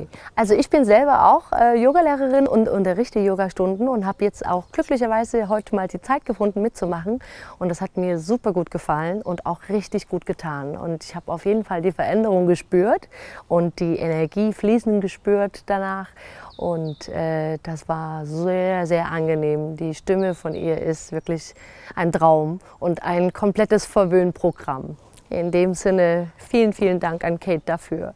Okay. Also ich bin selber auch äh, Yogalehrerin und unterrichte Yogastunden und habe jetzt auch glücklicherweise heute mal die Zeit gefunden mitzumachen und das hat mir super gut gefallen und auch richtig gut getan und ich habe auf jeden Fall die Veränderung gespürt und die Energie fließen gespürt danach und äh, das war sehr, sehr angenehm. Die Stimme von ihr ist wirklich ein Traum und ein komplettes Verwöhnprogramm. In dem Sinne vielen, vielen Dank an Kate dafür.